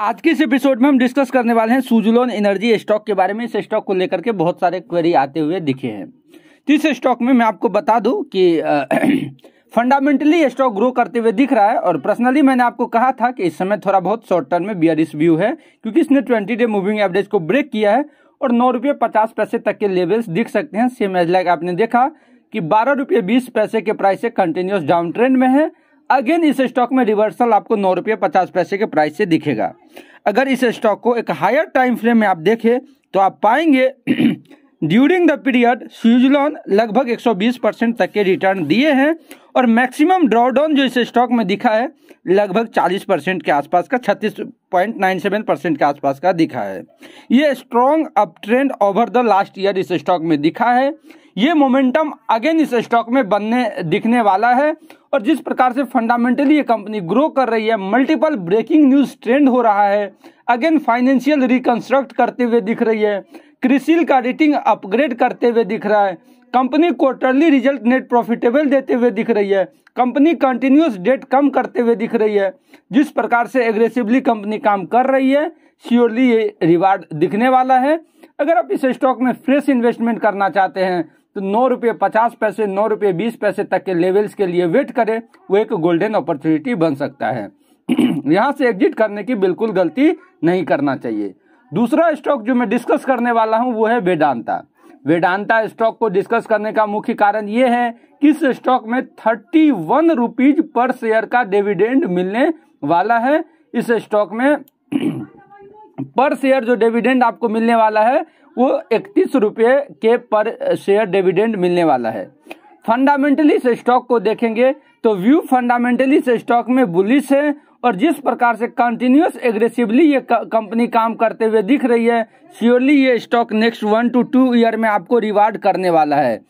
आज के इस एपिसोड में हम डिस्कस करने वाले हैं सुजलोन एनर्जी स्टॉक के बारे में इस स्टॉक को लेकर के बहुत सारे क्वेरी आते हुए दिखे हैं तो इस स्टॉक में मैं आपको बता दूं कि फंडामेंटली स्टॉक ग्रो करते हुए दिख रहा है और पर्सनली मैंने आपको कहा था कि इस समय थोड़ा बहुत शॉर्ट टर्म में बियर व्यू है क्योंकि इसने ट्वेंटी डे मूविंग एवरेज को ब्रेक किया है और नौ रुपये पचास पैसे तक के लेवल्स दिख सकते हैं सेम एज लाइक आपने देखा कि बारह रुपये बीस पैसे के प्राइस से कंटिन्यूस डाउन ट्रेंड में है अगेन इस स्टॉक में रिवर्सल आपको नौ रुपये पचास पैसे के प्राइस से दिखेगा अगर इस स्टॉक को एक हायर टाइम फ्रेम में आप देखें तो आप पाएंगे ड्यूरिंग द पीरियड स्विजलॉन लगभग 120 परसेंट तक के रिटर्न दिए हैं और मैक्सिमम ड्रॉडाउन जो इस स्टॉक में दिखा है लगभग 40 परसेंट के आसपास का 36.97 परसेंट के आसपास का दिखा है ये strong uptrend over the last year इस स्टॉक में दिखा है ये मोमेंटम अगेन इस स्टॉक में बनने दिखने वाला है और जिस प्रकार से फंडामेंटली ये कंपनी ग्रो कर रही है मल्टीपल ब्रेकिंग न्यूज ट्रेंड हो रहा है अगेन फाइनेंशियल रिकंस्ट्रक्ट करते हुए दिख रही है क्रिसिल का रेटिंग अपग्रेड करते हुए दिख रहा है company quarterly result net profitable देते हुए दिख रही है कंपनी कंटिन्यूस डेट कम करते हुए दिख रही है जिस प्रकार से एग्रेसिवली कंपनी काम कर रही है श्योरली ये रिवार्ड दिखने वाला है अगर आप इस स्टॉक में फ्रेश इन्वेस्टमेंट करना चाहते हैं तो नौ रुपये पचास पैसे नौ रुपये बीस पैसे तक के लेवल्स के लिए वेट करें वो एक गोल्डन अपॉर्चुनिटी बन सकता है यहाँ से एग्जिट करने की बिल्कुल गलती नहीं करना चाहिए दूसरा स्टॉक जो मैं डिस्कस करने वाला हूं वो है वेदांता वेदांता स्टॉक को डिस्कस करने का मुख्य कारण ये है कि इस स्टॉक में थर्टी वन रुपीज पर शेयर का डिविडेंड मिलने वाला है इस स्टॉक में पर शेयर जो डिविडेंड आपको मिलने वाला है वो इकतीस रुपये के पर शेयर डिविडेंड मिलने वाला है फंडामेंटली इस स्टॉक को देखेंगे तो व्यू फंडामेंटली इस स्टॉक में बुलिस है और जिस प्रकार से कंटिन्यूस एग्रेसिवली ये कंपनी काम करते हुए दिख रही है श्योरली ये stock next one two two year में आपको रिवार्ड करने वाला है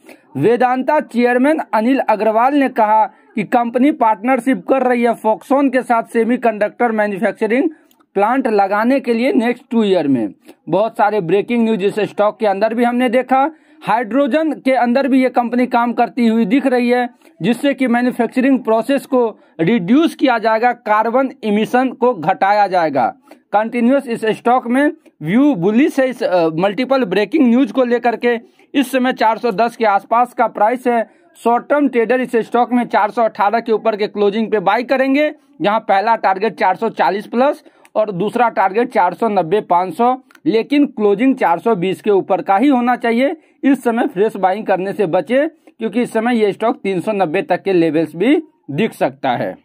वेदांता चेयरमैन अनिल अग्रवाल ने कहा कि कंपनी पार्टनरशिप कर रही है फोक्सोन के साथ सेमीकंडक्टर मैन्युफैक्चरिंग प्लांट लगाने के लिए नेक्स्ट टू ईयर में बहुत सारे ब्रेकिंग न्यूज इस स्टॉक के अंदर भी हमने देखा हाइड्रोजन के अंदर भी ये कंपनी काम करती हुई दिख रही है जिससे कि मैन्युफैक्चरिंग प्रोसेस को रिड्यूस किया जाएगा कार्बन इमिशन को घटाया जाएगा कंटिन्यूस इस स्टॉक में व्यू बुलिस है इस मल्टीपल ब्रेकिंग न्यूज को लेकर के इस समय 410 के आसपास का प्राइस है शॉर्ट टर्म ट्रेडर इस स्टॉक में 418 के ऊपर के क्लोजिंग पे बाई करेंगे जहाँ पहला टारगेट 440 प्लस और दूसरा टारगेट 490 500 लेकिन क्लोजिंग 420 के ऊपर का ही होना चाहिए इस समय फ्रेश बाइंग करने से बचे क्योंकि इस समय ये स्टॉक 390 तक के लेवल्स भी दिख सकता है